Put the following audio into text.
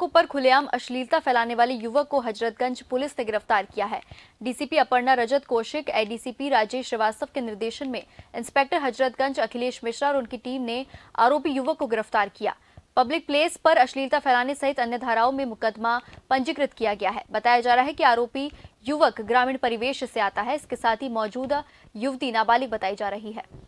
को पर खुलेआम अश्लीलता फैलाने वाले युवक को हजरतगंज पुलिस ने गिरफ्तार किया है डीसीपी अपर्णा रजत कौशिक एडीसीपी राजेश श्रीवास्तव के निर्देशन में इंस्पेक्टर हजरतगंज अखिलेश मिश्रा और उनकी टीम ने आरोपी युवक को गिरफ्तार किया पब्लिक प्लेस पर अश्लीलता फैलाने सहित अन्य धाराओं में मुकदमा पंजीकृत किया गया है बताया जा रहा है कि आरोपी युवक ग्रामीण परिवेश से आता है इसके साथ ही मौजूदा युवती नाबालिग बताई जा रही है